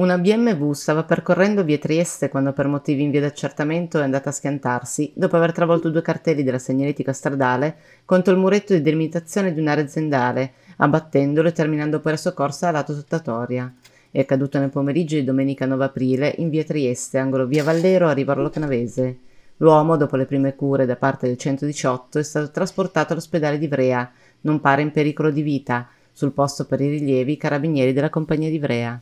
Una BMW stava percorrendo via Trieste quando per motivi in via d'accertamento è andata a schiantarsi dopo aver travolto due cartelli della segnaletica stradale contro il muretto di delimitazione di un'area aziendale, abbattendolo e terminando per soccorsa a lato sottatoria. È accaduto nel pomeriggio di domenica 9 aprile in via Trieste, angolo via Vallero a Rivarolo Canavese. L'uomo, dopo le prime cure da parte del 118, è stato trasportato all'ospedale di Vrea, non pare in pericolo di vita, sul posto per i rilievi i carabinieri della compagnia di Vrea.